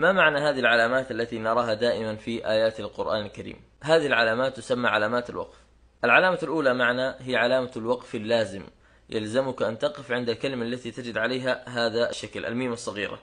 ما معنى هذه العلامات التي نراها دائما في آيات القرآن الكريم؟ هذه العلامات تسمى علامات الوقف. العلامة الأولى معنى هي علامة الوقف اللازم، يلزمك أن تقف عند الكلمة التي تجد عليها هذا الشكل، الميم الصغيرة.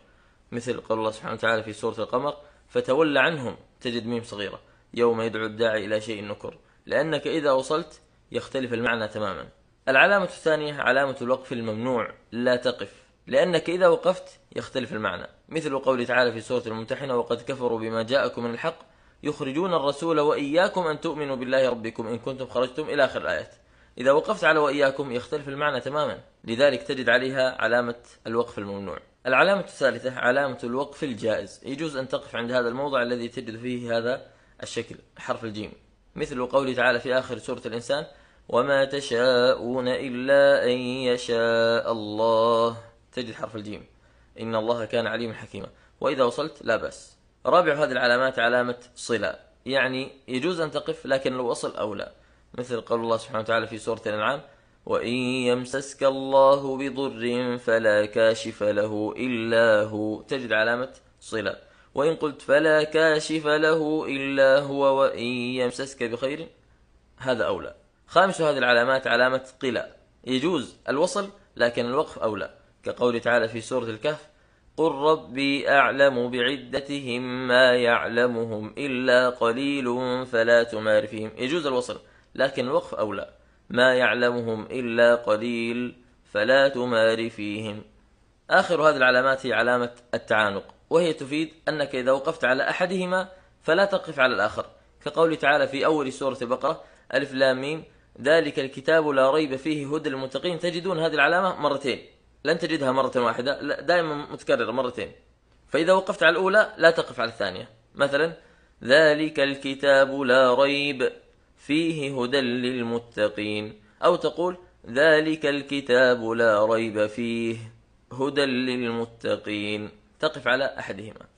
مثل قول الله سبحانه وتعالى في سورة القمر: فتول عنهم تجد ميم صغيرة، يوم يدعو الداعي إلى شيء نكر، لأنك إذا وصلت يختلف المعنى تماما. العلامة الثانية علامة الوقف الممنوع، لا تقف، لأنك إذا وقفت يختلف المعنى مثل قوله تعالى في سورة الممتحنة وقد كفروا بما جاءكم من الحق يخرجون الرسول وإياكم أن تؤمنوا بالله ربكم إن كنتم خرجتم إلى آخر الآيات إذا وقفت على وإياكم يختلف المعنى تماما لذلك تجد عليها علامة الوقف الممنوع العلامة الثالثة علامة الوقف الجائز يجوز أن تقف عند هذا الموضع الذي تجد فيه هذا الشكل حرف الجيم مثل قوله تعالى في آخر سورة الإنسان وما تشاءون إلا أن يشاء الله تجد حرف الجيم إن الله كان عليما حكيما وإذا وصلت لا بأس رابع هذه العلامات علامة صلة يعني يجوز أن تقف لكن الوصل أولى مثل قول الله سبحانه وتعالى في سورة الأنعام وإن يمسسك الله بضر فلا كاشف له إلا هو تجد علامة صلة وإن قلت فلا كاشف له إلا هو وإن يمسسك بخير هذا أولى خامس هذه العلامات علامة قلة يجوز الوصل لكن الوقف أولى كقوله تعالى في سورة الكهف قل ربي أعلم بعدتهم ما يعلمهم إلا قليل فلا تمار فيهم يجوز الوصل لكن الوقف أولى ما يعلمهم إلا قليل فلا تمار فيهم آخر هذه العلامات هي علامة التعانق وهي تفيد أنك إذا وقفت على أحدهما فلا تقف على الآخر كقوله تعالى في أول سورة البقرة ألف لام ذلك الكتاب لا ريب فيه هدى للمتقين تجدون هذه العلامة مرتين لن تجدها مرة واحدة دائما متكررة مرتين فإذا وقفت على الأولى لا تقف على الثانية مثلا ذلك الكتاب لا ريب فيه هدى للمتقين أو تقول ذلك الكتاب لا ريب فيه هدى للمتقين تقف على أحدهما